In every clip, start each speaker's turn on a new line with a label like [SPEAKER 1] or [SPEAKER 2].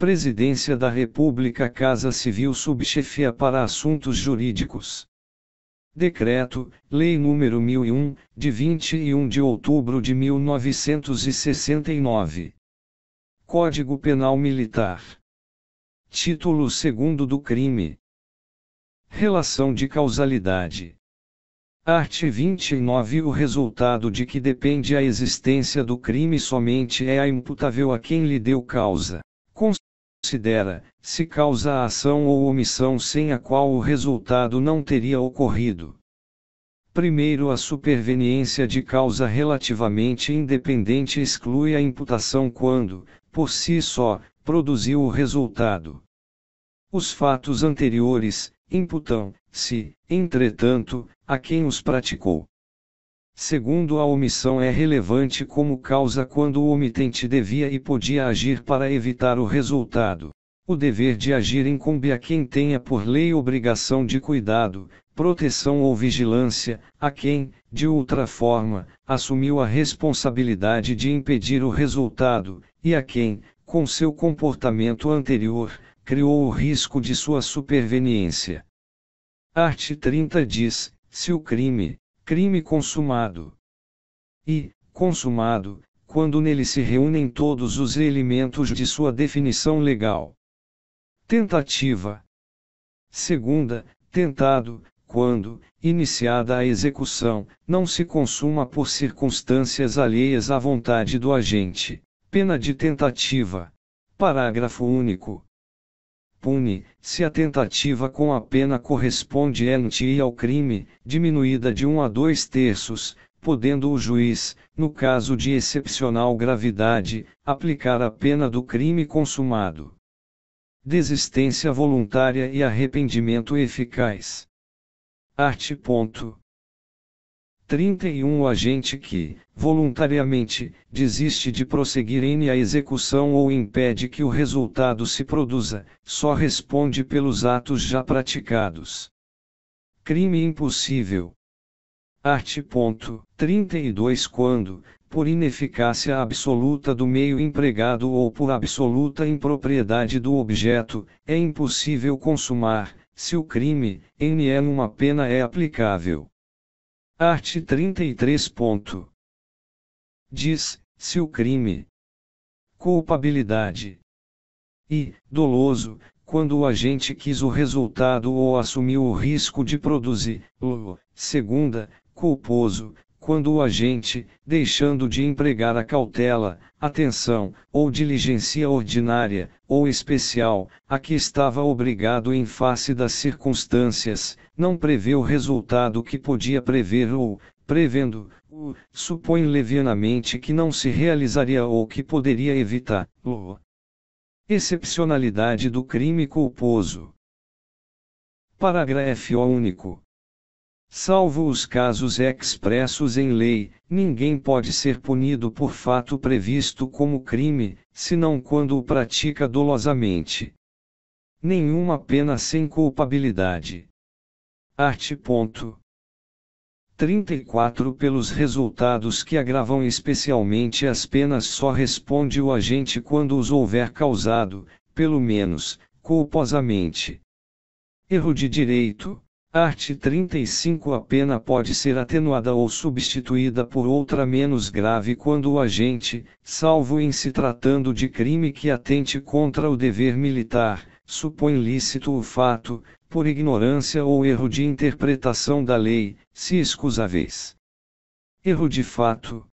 [SPEAKER 1] Presidência da República Casa Civil Subchefia para Assuntos Jurídicos. Decreto, Lei nº 1001, de 21 de outubro de 1969. Código Penal Militar. Título 2 do crime. Relação de causalidade. Art. 29 O resultado de que depende a existência do crime somente é a imputável a quem lhe deu causa considera, se causa a ação ou omissão sem a qual o resultado não teria ocorrido. Primeiro, a superveniência de causa relativamente independente exclui a imputação quando, por si só, produziu o resultado. Os fatos anteriores imputam-se, entretanto, a quem os praticou. Segundo, a omissão é relevante como causa quando o omitente devia e podia agir para evitar o resultado. O dever de agir incumbe a quem tenha por lei obrigação de cuidado, proteção ou vigilância, a quem, de outra forma, assumiu a responsabilidade de impedir o resultado, e a quem, com seu comportamento anterior, criou o risco de sua superveniência. Art. 30 diz: se o crime, crime consumado. E, consumado, quando nele se reúnem todos os elementos de sua definição legal. Tentativa. Segunda, tentado, quando, iniciada a execução, não se consuma por circunstâncias alheias à vontade do agente. Pena de tentativa. Parágrafo único pune, se a tentativa com a pena corresponde ente ao crime, diminuída de um a dois terços, podendo o juiz, no caso de excepcional gravidade, aplicar a pena do crime consumado. Desistência voluntária e arrependimento eficaz. Art. Ponto. 31 O agente que, voluntariamente, desiste de prosseguir em a execução ou impede que o resultado se produza, só responde pelos atos já praticados. Crime impossível. Art. 32 Quando, por ineficácia absoluta do meio empregado ou por absoluta impropriedade do objeto, é impossível consumar, se o crime, n é uma pena é aplicável. Art. 33. Diz, se o crime, culpabilidade e doloso, quando o agente quis o resultado ou assumiu o risco de produzi-lo, segunda, culposo, quando o agente, deixando de empregar a cautela, atenção, ou diligência ordinária, ou especial, a que estava obrigado em face das circunstâncias, não prevê o resultado que podia prever ou, prevendo, o, supõe levianamente que não se realizaria ou que poderia evitar. O. Excepcionalidade do crime culposo. Parágrafo único. Salvo os casos expressos em lei, ninguém pode ser punido por fato previsto como crime, senão quando o pratica dolosamente. Nenhuma pena sem culpabilidade. Art. 34 Pelos resultados que agravam especialmente as penas só responde o agente quando os houver causado, pelo menos, culposamente. Erro de direito, Art. 35 A pena pode ser atenuada ou substituída por outra menos grave quando o agente, salvo em se tratando de crime que atente contra o dever militar, supõe lícito o fato, por ignorância ou erro de interpretação da lei, se escusáveis. Erro de fato.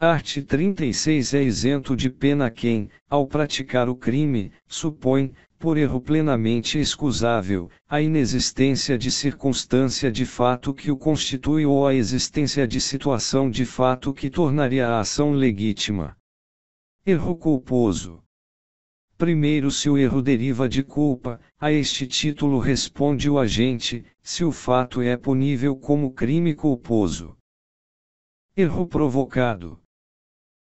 [SPEAKER 1] Art. 36 é isento de pena quem, ao praticar o crime, supõe, por erro plenamente excusável, a inexistência de circunstância de fato que o constitui ou a existência de situação de fato que tornaria a ação legítima. Erro culposo. Primeiro, se o erro deriva de culpa, a este título responde o agente, se o fato é punível como crime culposo. Erro provocado.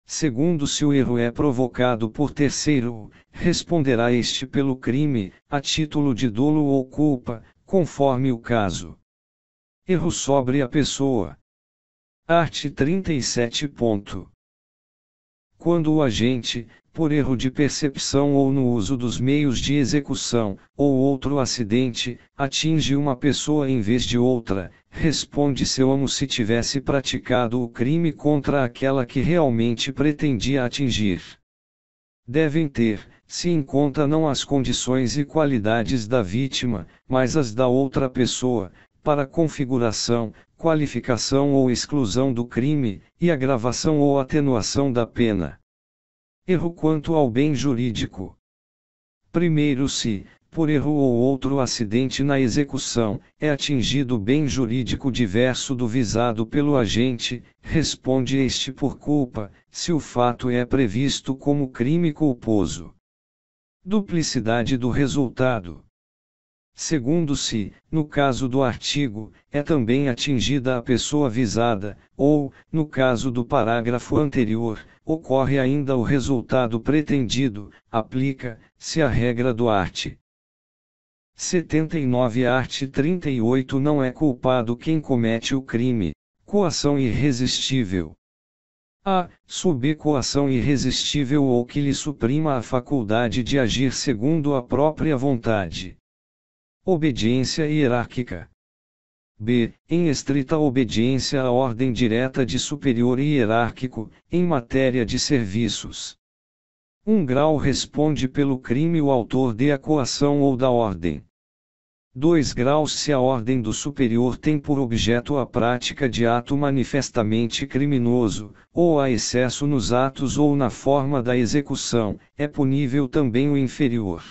[SPEAKER 1] Segundo, se o erro é provocado por terceiro, responderá este pelo crime, a título de dolo ou culpa, conforme o caso. Erro sobre a pessoa. Art. 37. Quando o agente, por erro de percepção ou no uso dos meios de execução, ou outro acidente, atinge uma pessoa em vez de outra, responde seu amo se tivesse praticado o crime contra aquela que realmente pretendia atingir. Devem ter, se em conta não as condições e qualidades da vítima, mas as da outra pessoa, para configuração, qualificação ou exclusão do crime, e agravação ou atenuação da pena erro quanto ao bem jurídico. Primeiro, se, por erro ou outro acidente na execução, é atingido o bem jurídico diverso do visado pelo agente, responde este por culpa, se o fato é previsto como crime culposo. Duplicidade do resultado. Segundo se, no caso do artigo, é também atingida a pessoa visada, ou, no caso do parágrafo anterior, ocorre ainda o resultado pretendido, aplica-se a regra do art. 79 art 38 Não é culpado quem comete o crime. Coação irresistível. A. Subcoação irresistível ou que lhe suprima a faculdade de agir segundo a própria vontade. Obediência hierárquica. B. Em estrita obediência à ordem direta de superior hierárquico, em matéria de serviços. Um grau responde pelo crime o autor de a coação ou da ordem. 2 graus se a ordem do superior tem por objeto a prática de ato manifestamente criminoso, ou a excesso nos atos ou na forma da execução, é punível também o inferior.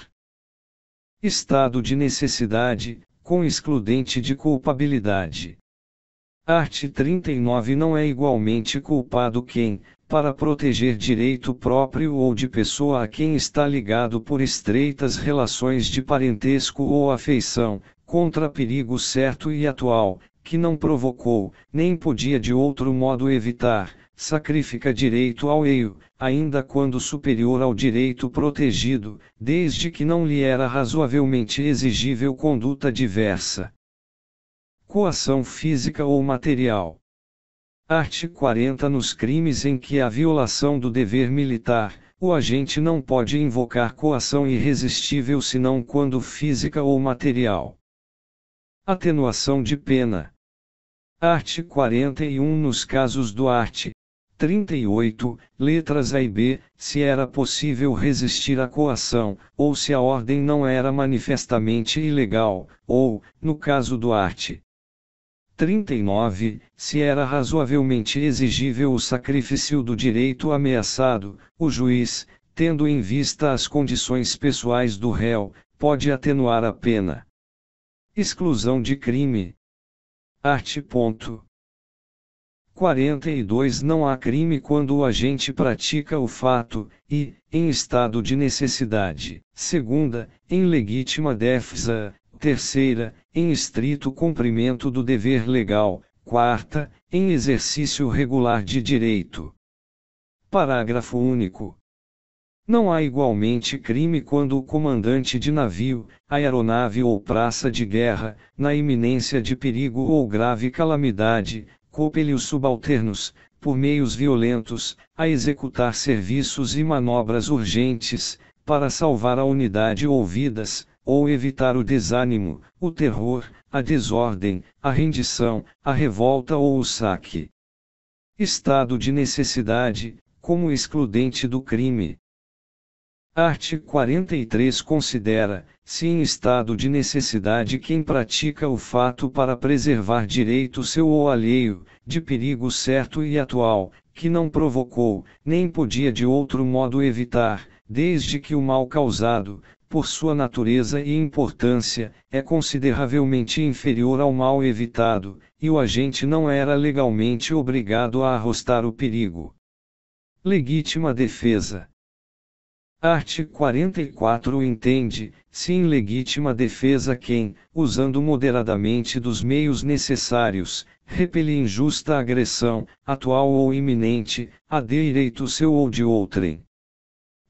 [SPEAKER 1] Estado de necessidade, com excludente de culpabilidade. Art. 39 Não é igualmente culpado quem, para proteger direito próprio ou de pessoa a quem está ligado por estreitas relações de parentesco ou afeição, contra perigo certo e atual, que não provocou, nem podia de outro modo evitar, sacrifica direito ao eio, ainda quando superior ao direito protegido, desde que não lhe era razoavelmente exigível conduta diversa. Coação física ou material. Art. 40 Nos crimes em que há violação do dever militar, o agente não pode invocar coação irresistível senão quando física ou material. Atenuação de pena. Art. 41 Nos casos do art. 38, letras A e B, se era possível resistir à coação, ou se a ordem não era manifestamente ilegal, ou, no caso do arte. 39, se era razoavelmente exigível o sacrifício do direito ameaçado, o juiz, tendo em vista as condições pessoais do réu, pode atenuar a pena. Exclusão de crime. Art. 42 Não há crime quando o agente pratica o fato, e, em estado de necessidade, segunda, em legítima defesa, terceira, em estrito cumprimento do dever legal, quarta, em exercício regular de direito. Parágrafo único. Não há igualmente crime quando o comandante de navio, aeronave ou praça de guerra, na iminência de perigo ou grave calamidade, coupe-lhe os subalternos, por meios violentos, a executar serviços e manobras urgentes, para salvar a unidade ou vidas, ou evitar o desânimo, o terror, a desordem, a rendição, a revolta ou o saque. Estado de necessidade, como excludente do crime, Art. 43 considera, se em estado de necessidade quem pratica o fato para preservar direito seu ou alheio, de perigo certo e atual, que não provocou, nem podia de outro modo evitar, desde que o mal causado, por sua natureza e importância, é consideravelmente inferior ao mal evitado, e o agente não era legalmente obrigado a arrostar o perigo. Legítima defesa. Art. 44 entende, se em legítima defesa quem, usando moderadamente dos meios necessários, repele injusta agressão, atual ou iminente, a direito seu ou de outrem.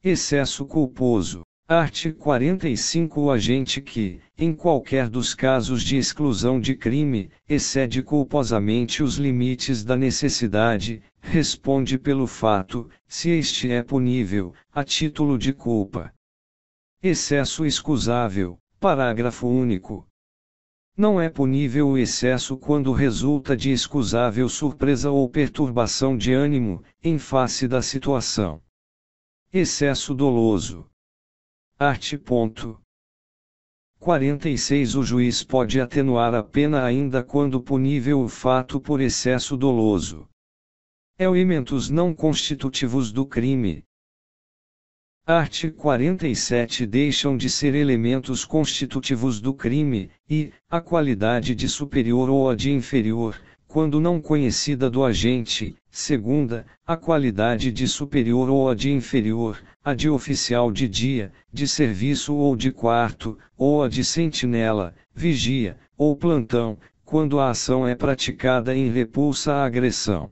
[SPEAKER 1] Excesso culposo. Art. 45 O agente que, em qualquer dos casos de exclusão de crime, excede culposamente os limites da necessidade, responde pelo fato, se este é punível, a título de culpa. Excesso excusável, parágrafo único. Não é punível o excesso quando resulta de excusável surpresa ou perturbação de ânimo, em face da situação. Excesso doloso art. 46 O juiz pode atenuar a pena ainda quando punível o fato por excesso doloso. Elementos não constitutivos do crime. Art. 47 deixam de ser elementos constitutivos do crime, e, a qualidade de superior ou a de inferior, quando não conhecida do agente, segunda, a qualidade de superior ou a de inferior, a de oficial de dia, de serviço ou de quarto, ou a de sentinela, vigia, ou plantão, quando a ação é praticada em repulsa à agressão.